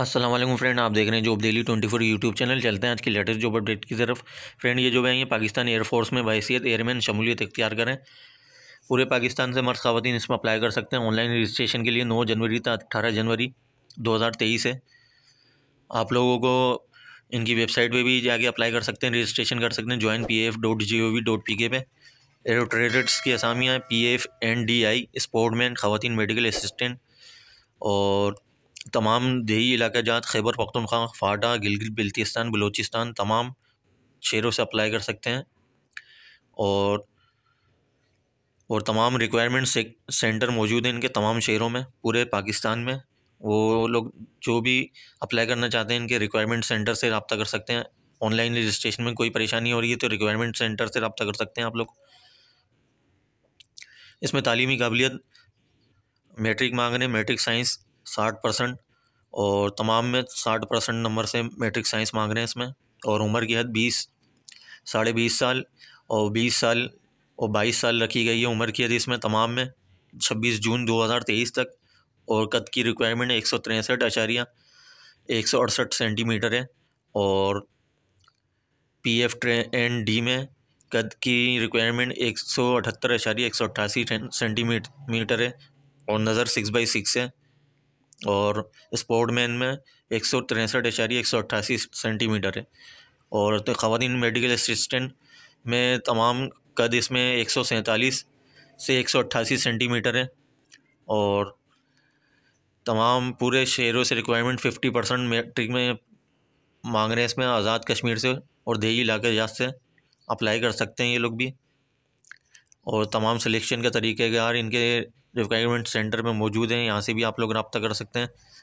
Aslam friend आप देख रहे हैं Job Daily twenty four YouTube channel चलते हैं आज की लेटेस्ट जॉब अपडेट की तरफ फ्रेंड ये जो है ये पाकिस्तान एयरफोर्स में बहसीत एयरमैन शमूलियत इख्तियार करें पूरे पाकिस्तान से मर्द खातन इसमें अप्लाई कर सकते हैं ऑनलाइन रजिस्ट्रेशन के लिए नौ जनवरी तक अठारह जनवरी दो हज़ार तेईस है आप लोगों को इनकी वेबसाइट पर भी जाके अप्लाई कर सकते हैं रजिस्ट्रेशन कर सकते हैं join P F dot G O V dot P K पे एरोट्रेडर्स की असामियाँ P F N D I sportsman खातन मेडिकल असिस्टेंट और तमाम दही इलाका जहाँ खैबर पख्तनख्वा फाटा गिलगित बिल्तिस्तान बलोचिस्तान तमाम शहरों से अप्लाई कर सकते हैं और और तमाम रिक्वायरमेंट से, सेंटर मौजूद हैं इनके तमाम शहरों में पूरे पाकिस्तान में वो लोग जो भी अप्लाई करना चाहते हैं इनके रिक्वायरमेंट सेंटर से रबता कर सकते हैं ऑनलाइन रजिस्ट्रेशन में कोई परेशानी हो रही है तो रिक्वायरमेंट सेंटर से रबता कर सकते हैं आप लोग इसमें तलीमी काबिलियत मेट्रिक मांगने मेट्रिक साइंस साठ परसेंट और तमाम में साठ परसेंट नंबर से मैट्रिक साइंस मांग रहे हैं इसमें और उम्र की हद बीस साढ़े बीस साल और बीस साल और बाईस साल रखी गई है उम्र की हद इसमें तमाम में छब्बीस जून दो हज़ार तेईस तक और कद की रिक्वायरमेंट एक सौ तिरसठ आचार्य एक सौ अड़सठ सेंटीमीटर है और पी एफ ट्रे एन डी में कद की रिक्वायरमेंट एक सौ अठहत्तर आचार्य एक सौ अट्ठासी सेंटीमीटर है और नज़र सिक्स बाई सिक्स है और स्पोर्टमैन में एक सौ तिरसठ इशारी एक सौ अट्ठासी सेंटीमीटर है और तो ख़वान मेडिकल असिस्टेंट में तमाम कद इसमें एक सौ सैंतालीस से एक सौ अट्ठासी सेंटीमीटर है और तमाम पूरे शहरों से रिक्वायरमेंट फिफ्टी परसेंट मेट्रिक में मांग रहे हैं इसमें आज़ाद कश्मीर से और दही इलाके जहाज से अप्लाई कर सकते हैं ये लोग भी और तमाम सिलेक्शन का तरीक़ेकार इनके रिक्वायरमेंट सेंटर में मौजूद हैं यहाँ से भी आप लोग रब्ता कर सकते हैं